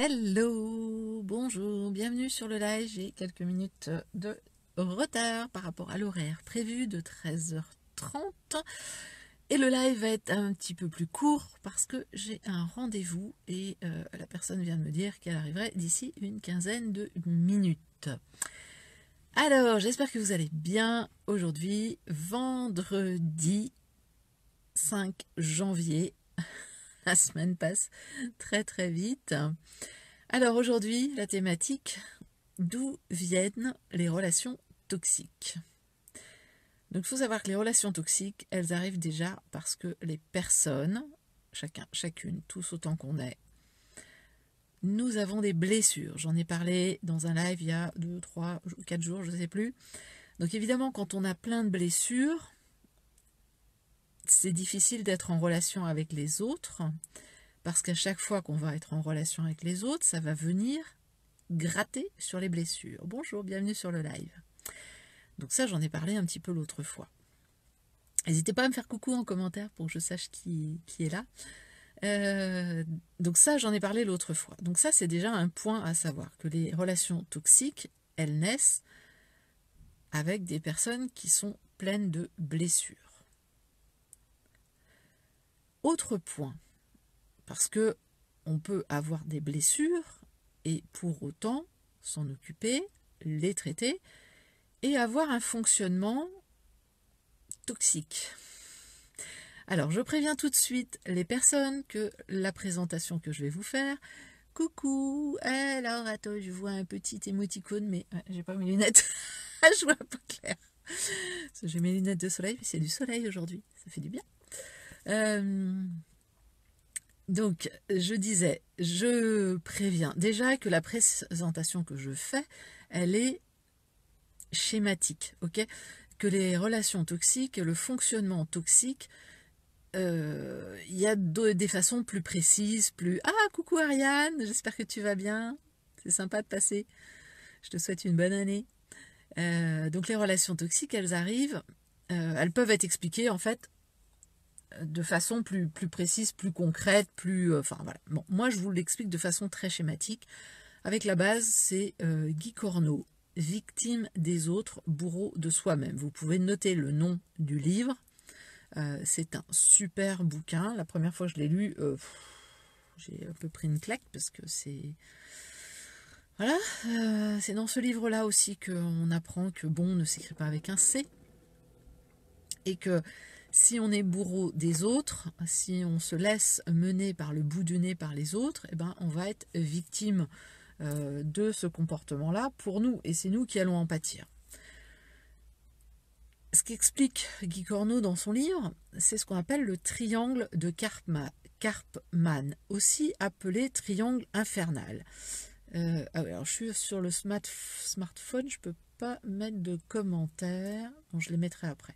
Hello, bonjour, bienvenue sur le live. J'ai quelques minutes de retard par rapport à l'horaire prévu de 13h30. Et le live va être un petit peu plus court parce que j'ai un rendez-vous et euh, la personne vient de me dire qu'elle arriverait d'ici une quinzaine de minutes. Alors, j'espère que vous allez bien aujourd'hui, vendredi 5 janvier la semaine passe très très vite. Alors aujourd'hui, la thématique d'où viennent les relations toxiques. Donc il faut savoir que les relations toxiques, elles arrivent déjà parce que les personnes, chacun, chacune, tous autant qu'on est, nous avons des blessures. J'en ai parlé dans un live il y a 2, 3, 4 jours, je ne sais plus. Donc évidemment, quand on a plein de blessures, c'est difficile d'être en relation avec les autres, parce qu'à chaque fois qu'on va être en relation avec les autres, ça va venir gratter sur les blessures. Bonjour, bienvenue sur le live. Donc ça, j'en ai parlé un petit peu l'autre fois. N'hésitez pas à me faire coucou en commentaire pour que je sache qui, est là. Euh, donc ça, j'en ai parlé l'autre fois. Donc ça, c'est déjà un point à savoir, que les relations toxiques, elles naissent avec des personnes qui sont pleines de blessures. Autre point, parce que on peut avoir des blessures et pour autant s'en occuper, les traiter et avoir un fonctionnement toxique. Alors je préviens tout de suite les personnes que la présentation que je vais vous faire, coucou, alors attends, je vois un petit émoticône, mais j'ai pas mes lunettes, je vois pas clair. J'ai mes lunettes de soleil, mais c'est du soleil aujourd'hui, ça fait du bien. Euh, donc, je disais, je préviens déjà que la présentation que je fais, elle est schématique, ok Que les relations toxiques, le fonctionnement toxique, euh, il y a des façons plus précises, plus Ah, coucou Ariane, j'espère que tu vas bien, c'est sympa de passer, je te souhaite une bonne année. Euh, donc les relations toxiques, elles arrivent, elles peuvent être expliquées en fait de façon plus, plus précise, plus concrète, plus... Euh, enfin voilà. Bon, moi, je vous l'explique de façon très schématique. Avec la base, c'est euh, Guy Corneau, victime des autres, bourreau de soi-même. Vous pouvez noter le nom du livre. Euh, c'est un super bouquin. La première fois que je l'ai lu, j'ai un peu pris une claque parce que c'est... Voilà, c'est dans ce livre-là aussi qu'on apprend que bon ne s'écrit pas avec un C et que si on est bourreau des autres, si on se laisse mener par le bout du nez par les autres, eh ben, on va être victime euh, de ce comportement-là pour nous, et c'est nous qui allons en pâtir. Ce qu'explique Guy Corneau dans son livre, c'est ce qu'on appelle le triangle de Karpman, aussi appelé triangle infernal. Euh, ah alors, je suis sur le smartphone, je ne peux pas mettre de commentaires. je les mettrai après.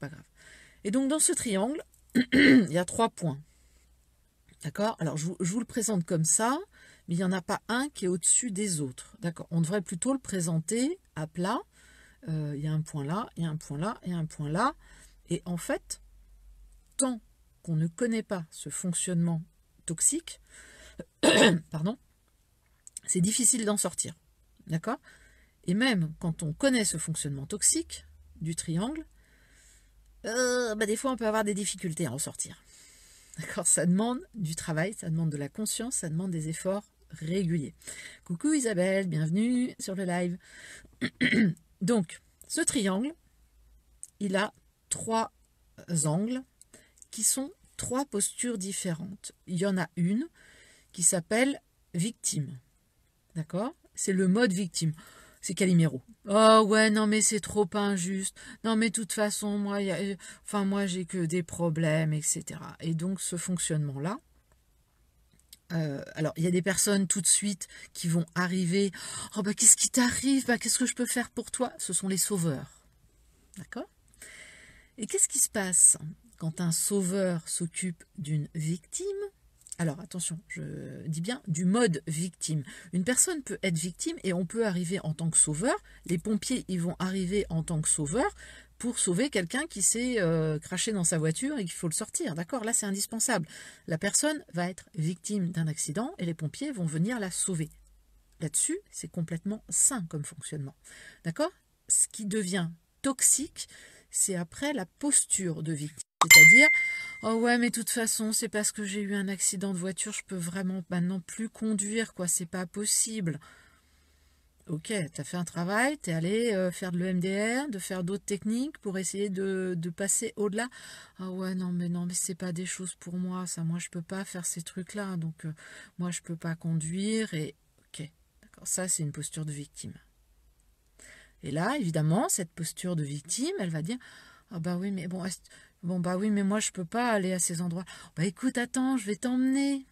pas grave. Et donc dans ce triangle, il y a trois points. D'accord Alors je vous, le présente comme ça, mais il n'y en a pas un qui est au-dessus des autres. D'accord On devrait plutôt le présenter à plat. Euh, il y a un point là, il y a un point là, il y a un point là. Et en fait, tant qu'on ne connaît pas ce fonctionnement toxique, pardon, c'est difficile d'en sortir. D'accord Et même quand on connaît ce fonctionnement toxique du triangle, euh, bah, des fois on peut avoir des difficultés à en sortir. D'accord Ça demande du travail, ça demande de la conscience, ça demande des efforts réguliers. Coucou Isabelle, bienvenue sur le live. Donc, ce triangle, il a trois angles qui sont trois postures différentes. Il y en a une qui s'appelle victime. D'accord C'est le mode victime c'est Calimero. Oh ouais, non mais c'est trop injuste. Non mais de toute façon, moi, euh, enfin moi j'ai que des problèmes, etc. Et donc ce fonctionnement-là, euh, alors, il y a des personnes tout de suite qui vont arriver. Oh, bah, qu'est-ce qui t'arrive bah, Qu'est-ce que je peux faire pour toi Ce sont les sauveurs. D'accord Et qu'est-ce qui se passe quand un sauveur s'occupe d'une victime alors attention, je dis bien du mode victime. Une personne peut être victime et on peut arriver en tant que sauveur. Les pompiers, ils vont arriver en tant que sauveur pour sauver quelqu'un qui s'est euh, craché dans sa voiture et qu'il faut le sortir. D'accord Là, c'est indispensable. La personne va être victime d'un accident et les pompiers vont venir la sauver. Là-dessus, c'est complètement sain comme fonctionnement. D'accord Ce qui devient toxique, c'est après la posture de victime. C'est-à-dire, Oh ouais, mais de toute façon, c'est parce que j'ai eu un accident de voiture, je peux vraiment maintenant plus conduire, quoi, c'est pas possible. Ok, tu as fait un travail, tu es allé euh, faire de l'EMDR, de faire d'autres techniques pour essayer de, passer au-delà. Ah ouais, non, mais non, mais c'est pas des choses pour moi, ça, moi je peux pas faire ces trucs-là, hein, donc euh, moi je peux pas conduire, et ok, d'accord, ça c'est une posture de victime. Et là, évidemment, cette posture de victime, elle va dire, ah bah oui, mais bon, Bon, bah oui, mais moi, je ne peux pas aller à ces endroits. Bah écoute, attends, je vais t'emmener.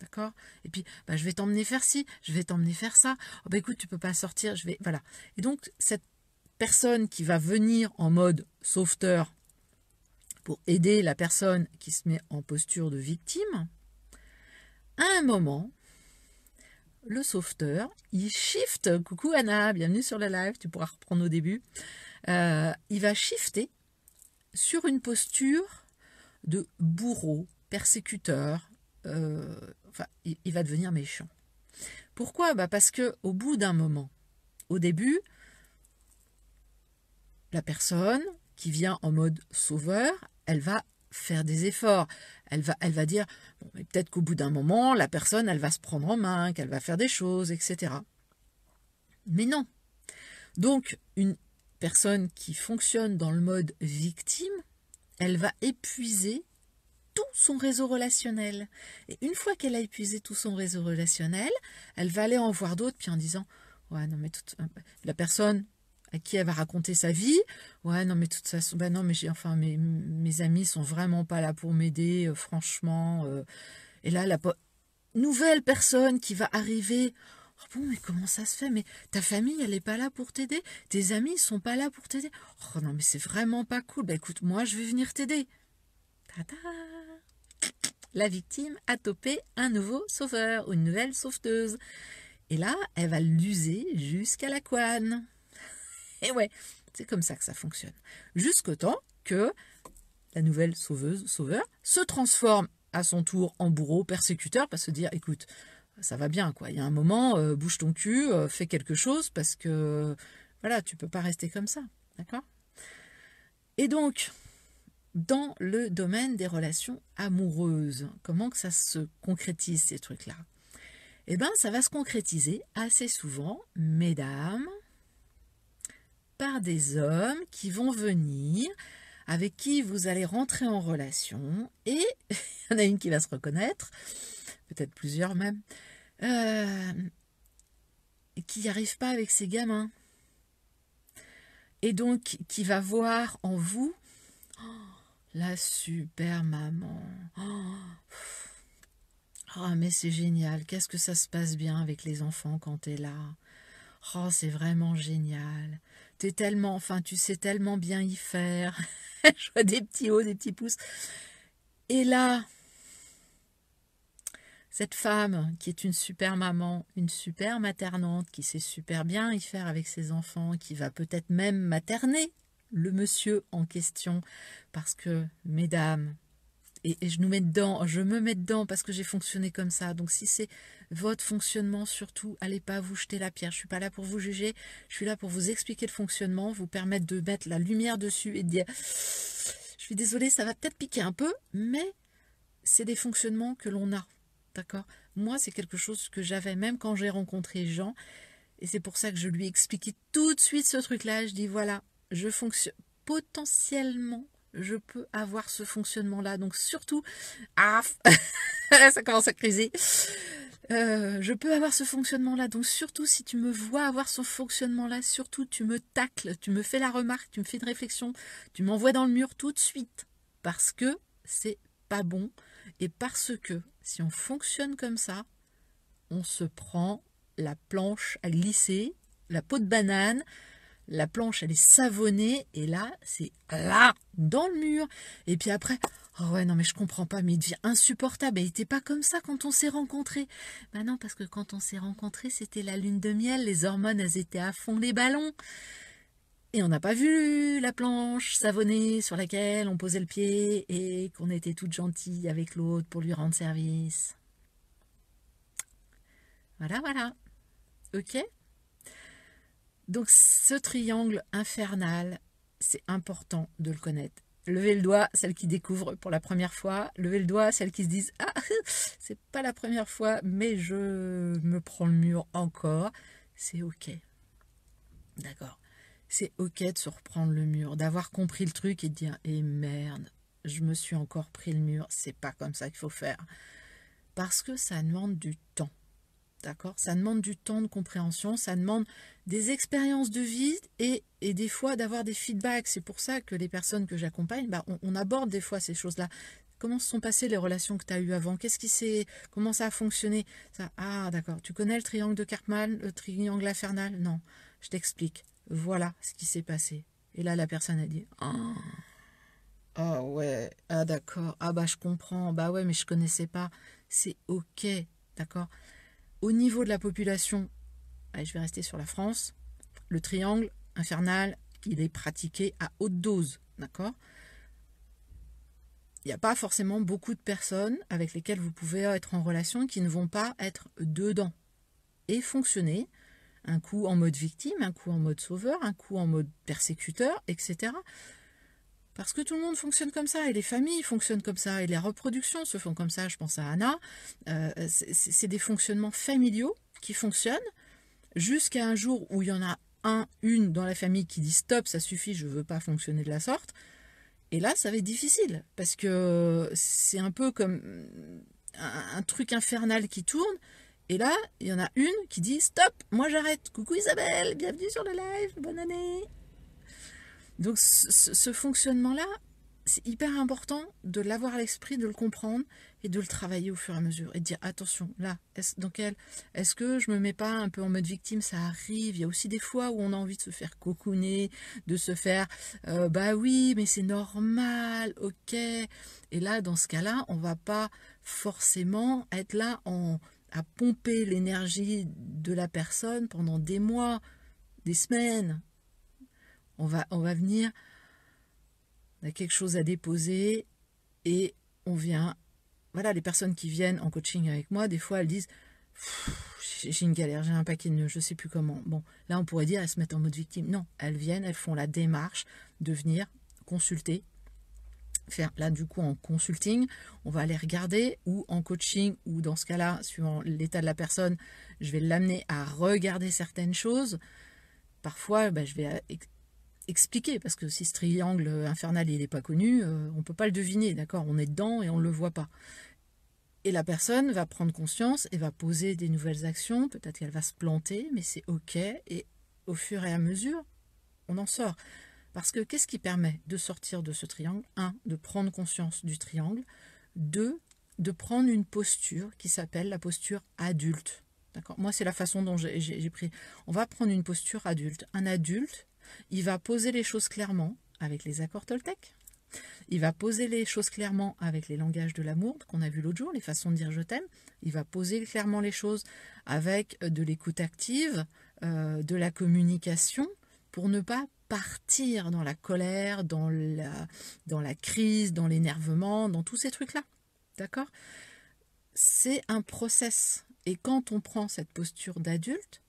D'accord Et puis, bah, je vais t'emmener faire ci, je vais t'emmener faire ça. Oh, bah écoute, tu peux pas sortir, je vais. Voilà. Et donc, cette personne qui va venir en mode sauveteur pour aider la personne qui se met en posture de victime, à un moment, le sauveteur, il shift. Coucou Anna, bienvenue sur la live, tu pourras reprendre au début. Euh, il va shifter sur une posture de bourreau, persécuteur, euh, il, va devenir méchant. Pourquoi bah Parce que au bout d'un moment, au début, la personne qui vient en mode sauveur, elle va faire des efforts. Elle va, elle va dire, peut-être qu'au bout d'un moment, la personne, elle va se prendre en main, qu'elle va faire des choses, etc. Mais non. Donc, une personne qui fonctionne dans le mode victime, elle va épuiser tout son réseau relationnel. Et une fois qu'elle a épuisé tout son réseau relationnel, elle va aller en voir d'autres, puis en disant Ouais, non, mais toute, euh, la personne à qui elle va raconter sa vie. Ouais, non, mais de toute façon, ben bah non, mais j'ai, enfin, mes, mes amis sont vraiment pas là pour m'aider, euh, franchement. Euh. et là, la nouvelle personne qui va arriver, bon, mais comment ça se fait Mais ta famille, elle n'est pas là pour t'aider Tes amis, ils sont pas là pour t'aider Oh non, mais c'est vraiment pas cool. Bah écoute, moi, je vais venir t'aider. » ta. La victime a topé un nouveau sauveur ou une nouvelle sauveteuse. Et là, elle va l'user jusqu'à la couane. Et ouais, c'est comme ça que ça fonctionne. Jusqu'au temps que la nouvelle sauveuse, sauveur, se transforme à son tour en bourreau, persécuteur, parce se dire, écoute, ça va bien quoi. Il y a un moment, euh, bouge ton cul, euh, fais quelque chose parce que voilà, tu peux pas rester comme ça, d'accord Et donc, dans le domaine des relations amoureuses, comment que ça se concrétise ces trucs-là Eh bien, ça va se concrétiser assez souvent, mesdames, par des hommes qui vont venir avec qui vous allez rentrer en relation et il y en a une qui va se reconnaître peut-être plusieurs même, euh, qui n'y arrivent pas avec ses gamins. Et donc qui va voir en vous oh, la super maman. Oh, oh, mais c'est génial, qu'est-ce que ça se passe bien avec les enfants quand tu es là. Oh, c'est vraiment génial. T'es tellement, enfin, tu sais tellement bien y faire. Je vois des petits hauts, des petits pouces. Et là, cette femme qui est une super maman, une super maternante, qui sait super bien y faire avec ses enfants, qui va peut-être même materner le monsieur en question, parce que, mesdames, et, je nous mets dedans, je me mets dedans parce que j'ai fonctionné comme ça. Donc si c'est votre fonctionnement, surtout, allez pas vous jeter la pierre. Je suis pas là pour vous juger, je suis là pour vous expliquer le fonctionnement, vous permettre de mettre la lumière dessus et de dire je suis désolée, ça va peut-être piquer un peu, mais c'est des fonctionnements que l'on a. D'accord Moi, c'est quelque chose que j'avais même quand j'ai rencontré Jean. Et c'est pour ça que je lui ai expliqué tout de suite ce truc-là. Je dis voilà, je fonctionne potentiellement. Je peux avoir ce fonctionnement-là. Donc surtout, ah, ça commence à criser. Euh, je peux avoir ce fonctionnement-là. Donc surtout, si tu me vois avoir ce fonctionnement-là, surtout, tu me tacles, tu me fais la remarque, tu me fais une réflexion, tu m'envoies dans le mur tout de suite. Parce que c'est pas bon et parce que si on fonctionne comme ça, on se prend la planche à glisser, la peau de banane, la planche elle est savonnée et là c'est là dans le mur et puis après oh ouais non mais je comprends pas mais il devient insupportable et il pas comme ça quand on s'est rencontrés ben non parce que quand on s'est rencontrés c'était la lune de miel les hormones elles étaient à fond les ballons et on n'a pas vu la planche savonnée sur laquelle on posait le pied et qu'on était toute gentille avec l'autre pour lui rendre service. Voilà, voilà. Ok Donc ce triangle infernal, c'est important de le connaître. Levez le doigt, celles qui découvrent pour la première fois. Levez le doigt, celles qui se disent Ah, c'est pas la première fois, mais je me prends le mur encore. C'est ok. D'accord c'est ok de se le mur, d'avoir compris le truc et de dire Eh merde, je me suis encore pris le mur, c'est pas comme ça qu'il faut faire. Parce que ça demande du temps. D'accord Ça demande du temps de compréhension, ça demande des expériences de vie et, des fois d'avoir des feedbacks. C'est pour ça que les personnes que j'accompagne, bah, on, aborde des fois ces choses-là comment se sont passées les relations que tu as eues avant Qu'est-ce qui s'est comment ça a fonctionné Ah d'accord, tu connais le triangle de Karpman, le triangle infernal Non je t'explique, voilà ce qui s'est passé. Et là, la personne a dit, ah. ah ouais, ah d'accord, ah bah je comprends, bah ouais, mais je connaissais pas, c'est ok, d'accord. Au niveau de la population, allez, je vais rester sur la France, le triangle infernal, il est pratiqué à haute dose, d'accord il n'y a pas forcément beaucoup de personnes avec lesquelles vous pouvez être en relation qui ne vont pas être dedans et fonctionner un coup en mode victime, un coup en mode sauveur, un coup en mode persécuteur, etc. Parce que tout le monde fonctionne comme ça, et les familles fonctionnent comme ça, et les reproductions se font comme ça. Je pense à Anna. Euh, c'est des fonctionnements familiaux qui fonctionnent jusqu'à un jour où il y en a un, une dans la famille qui dit stop, ça suffit, je ne veux pas fonctionner de la sorte. Et là, ça va être difficile, parce que c'est un peu comme un truc infernal qui tourne et là, il y en a une qui dit Stop, moi j'arrête. Coucou Isabelle, bienvenue sur le live, bonne année. Donc ce, fonctionnement-là, c'est hyper important de l'avoir à l'esprit, de le comprendre et de le travailler au fur et à mesure. Et de dire attention, là, est dans quel est-ce que je me mets pas un peu en mode victime Ça arrive. Il y a aussi des fois où on a envie de se faire cocooner, de se faire euh, bah oui, mais c'est normal, ok. Et là, dans ce cas-là, on va pas forcément être là en à pomper l'énergie de la personne pendant des mois, des semaines. On va, on va venir, on a quelque chose à déposer et on vient. Voilà, les personnes qui viennent en coaching avec moi, des fois elles disent j'ai une galère, j'ai un paquet de nœuds, je ne sais plus comment. Bon, là on pourrait dire elles se mettent en mode victime. Non, elles viennent, elles font la démarche de venir consulter faire là du coup en consulting, on va aller regarder ou en coaching ou dans ce cas-là, suivant l'état de la personne, je vais l'amener à regarder certaines choses. Parfois, bah, je vais euh, expliquer parce que si ce triangle infernal il n'est pas connu, euh, on ne peut pas le deviner, d'accord On est dedans et on ne le voit pas. Et la personne va prendre conscience et va poser des nouvelles actions. Peut-être qu'elle va se planter, mais c'est OK. Et au fur et à mesure, on en sort. Parce que qu'est-ce qui permet de sortir de ce triangle 1. De prendre conscience du triangle. 2. De prendre une posture qui s'appelle la posture adulte. D'accord Moi, c'est la façon dont j'ai pris. On va prendre une posture adulte. Un adulte, il va poser les choses clairement avec les accords Toltec. Il va poser les choses clairement avec les langages de l'amour qu'on a vu l'autre jour, les façons de dire je t'aime. Il va poser clairement les choses avec euh, de l'écoute active, euh, de la communication, pour ne pas partir dans la colère, dans la, dans la crise, dans l'énervement, dans tous ces trucs-là. D'accord C'est un process. Et quand on prend cette posture d'adulte,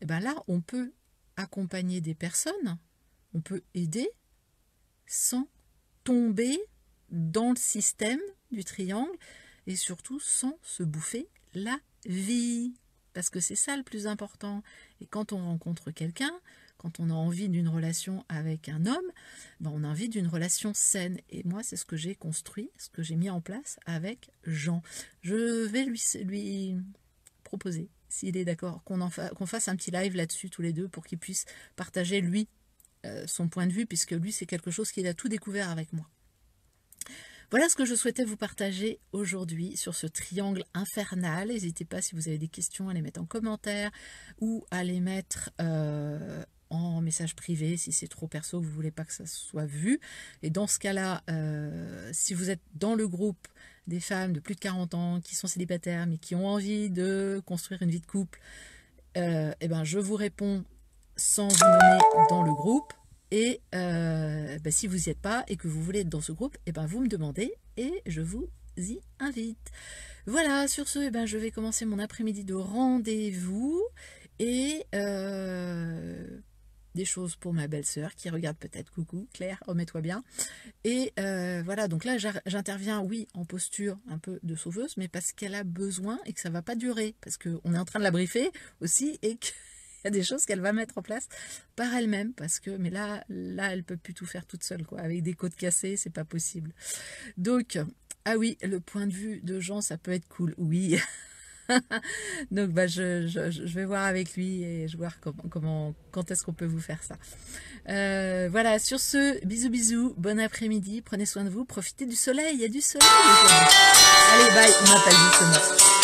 eh ben là, on peut accompagner des personnes, on peut aider sans tomber dans le système du triangle et surtout sans se bouffer la vie. Parce que c'est ça le plus important. Et quand on rencontre quelqu'un, quand on a envie d'une relation avec un homme, ben, on a envie d'une relation saine. Et moi, c'est ce que j'ai construit, ce que j'ai mis en place avec Jean. Je vais lui, lui proposer, s'il est d'accord, qu'on fa qu'on fasse un petit live là-dessus tous les deux pour qu'il puisse partager lui euh, son point de vue, puisque lui, c'est quelque chose qu'il a tout découvert avec moi. Voilà ce que je souhaitais vous partager aujourd'hui sur ce triangle infernal. N'hésitez pas si vous avez des questions à les mettre en commentaire ou à les mettre euh, en message privé si c'est trop perso, vous voulez pas que ça soit vu. Et dans ce cas-là, euh, si vous êtes dans le groupe des femmes de plus de 40 ans qui sont célibataires mais qui ont envie de construire une vie de couple, et euh, eh ben je vous réponds sans vous nommer dans le groupe. Et euh, ben, si vous n'y êtes pas et que vous voulez être dans ce groupe, et eh ben vous me demandez et je vous y invite. Voilà, sur ce, et eh ben, je vais commencer mon après-midi de rendez-vous. Et des choses pour ma belle-sœur qui regarde peut-être. Coucou Claire, remets-toi bien. Et euh, voilà, donc là j'interviens, oui, en posture un peu de sauveuse, mais parce qu'elle a besoin et que ça va pas durer, parce qu'on est en train de la briefer aussi et qu'il y a des choses qu'elle va mettre en place par elle-même, parce que, mais là, là, elle peut plus tout faire toute seule, quoi. Avec des côtes cassées, c'est pas possible. Donc, ah oui, le point de vue de Jean, ça peut être cool. Oui, Donc bah, je, je, vais voir avec lui et je voir comment, comment quand est-ce qu'on peut vous faire ça. Euh, voilà, sur ce, bisous bisous, bon après-midi, prenez soin de vous, profitez du soleil, il y a du soleil. Allez, bye, on n'a pas